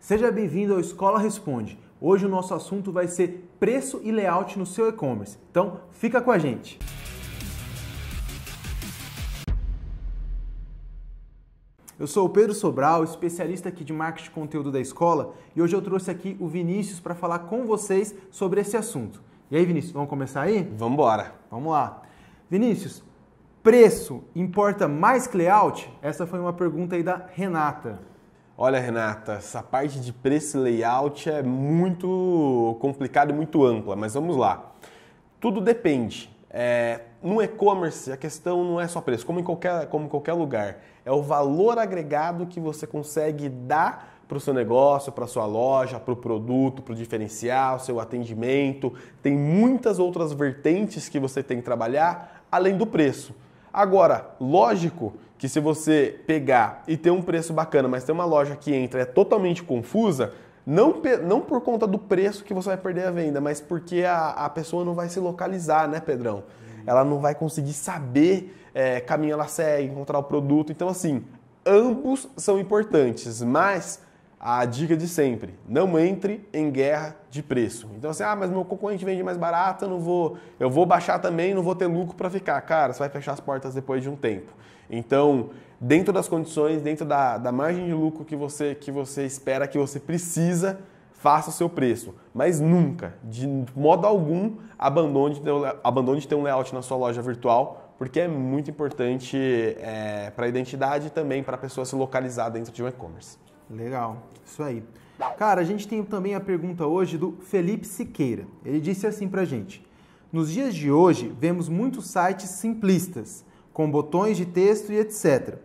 Seja bem-vindo ao Escola Responde. Hoje o nosso assunto vai ser preço e layout no seu e-commerce. Então, fica com a gente. Eu sou o Pedro Sobral, especialista aqui de marketing de conteúdo da escola, e hoje eu trouxe aqui o Vinícius para falar com vocês sobre esse assunto. E aí, Vinícius, vamos começar aí? Vamos embora. Vamos lá. Vinícius, preço importa mais que layout? Essa foi uma pergunta aí da Renata. Olha, Renata, essa parte de preço e layout é muito complicada e muito ampla, mas vamos lá. Tudo depende. É, no e-commerce, a questão não é só preço, como em qualquer, como em qualquer lugar. É o valor agregado que você consegue dar para o seu negócio, para a sua loja, para o produto, para o diferencial, seu atendimento. Tem muitas outras vertentes que você tem que trabalhar, além do preço. Agora, lógico que se você pegar e ter um preço bacana, mas tem uma loja que entra é totalmente confusa, não, não por conta do preço que você vai perder a venda, mas porque a, a pessoa não vai se localizar, né, Pedrão? Ela não vai conseguir saber é, caminho ela segue, encontrar o produto. Então, assim, ambos são importantes, mas a dica de sempre: não entre em guerra de preço. Então assim, ah, mas meu concorrente vende mais barato, eu não vou, eu vou baixar também, não vou ter lucro para ficar. Cara, você vai fechar as portas depois de um tempo. Então, dentro das condições, dentro da, da margem de lucro que você que você espera, que você precisa, faça o seu preço, mas nunca, de modo algum, abandone, abandone de ter um layout na sua loja virtual porque é muito importante é, para a identidade e também para a pessoa se localizar dentro de um e-commerce. Legal, isso aí. Cara, a gente tem também a pergunta hoje do Felipe Siqueira. Ele disse assim pra gente: Nos dias de hoje, vemos muitos sites simplistas, com botões de texto e etc.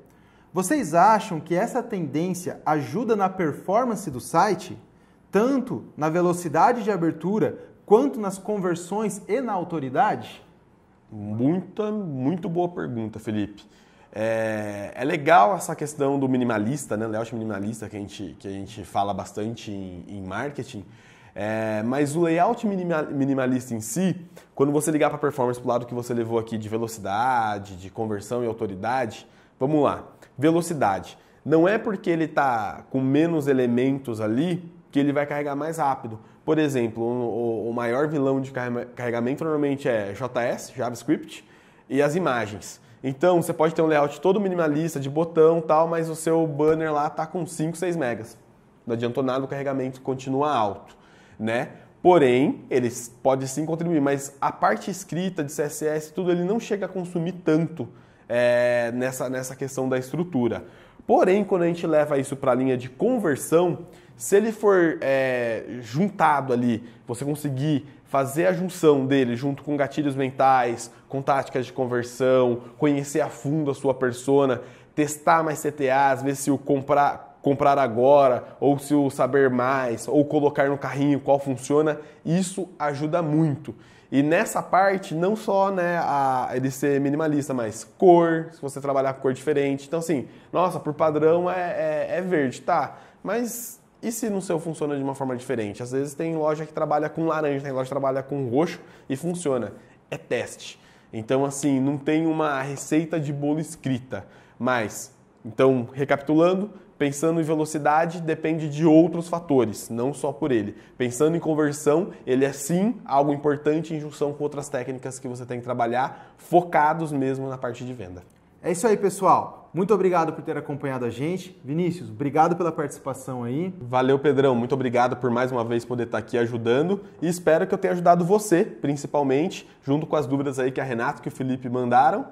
Vocês acham que essa tendência ajuda na performance do site, tanto na velocidade de abertura quanto nas conversões e na autoridade? Muita, muito boa pergunta, Felipe. É, é legal essa questão do minimalista, né? Layout minimalista que a gente, que a gente fala bastante em, em marketing. É, mas o layout minimalista em si, quando você ligar para a performance para o lado que você levou aqui de velocidade, de conversão e autoridade, vamos lá. Velocidade. Não é porque ele está com menos elementos ali que ele vai carregar mais rápido. Por exemplo, o, o maior vilão de carregamento normalmente é JS, JavaScript, e as imagens. Então você pode ter um layout todo minimalista, de botão tal, mas o seu banner lá está com 5, 6 megas. Não adiantou nada, o carregamento continua alto, né? Porém, ele pode sim contribuir, mas a parte escrita de CSS tudo ele não chega a consumir tanto é, nessa, nessa questão da estrutura. Porém, quando a gente leva isso para a linha de conversão, se ele for é, juntado ali, você conseguir fazer a junção dele junto com gatilhos mentais, com táticas de conversão, conhecer a fundo a sua persona, testar mais CTAs, ver se o comprar, comprar agora ou se o saber mais ou colocar no carrinho qual funciona, isso ajuda muito. E nessa parte, não só né, a, ele ser minimalista, mas cor, se você trabalhar com cor diferente. Então, assim, nossa, por padrão é, é, é verde, tá? Mas e se no seu funciona de uma forma diferente? Às vezes tem loja que trabalha com laranja, tem loja que trabalha com roxo e funciona. É teste. Então, assim, não tem uma receita de bolo escrita. Mas, então, recapitulando, Pensando em velocidade, depende de outros fatores, não só por ele. Pensando em conversão, ele é sim algo importante em junção com outras técnicas que você tem que trabalhar, focados mesmo na parte de venda. É isso aí, pessoal. Muito obrigado por ter acompanhado a gente. Vinícius, obrigado pela participação aí. Valeu, Pedrão. Muito obrigado por mais uma vez poder estar aqui ajudando e espero que eu tenha ajudado você, principalmente, junto com as dúvidas aí que a Renata e o Felipe mandaram.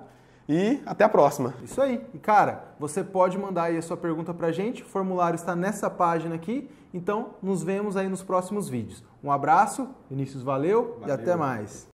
E até a próxima. Isso aí. E cara, você pode mandar aí a sua pergunta pra gente. O formulário está nessa página aqui. Então, nos vemos aí nos próximos vídeos. Um abraço, Vinícius, valeu, valeu. e até mais.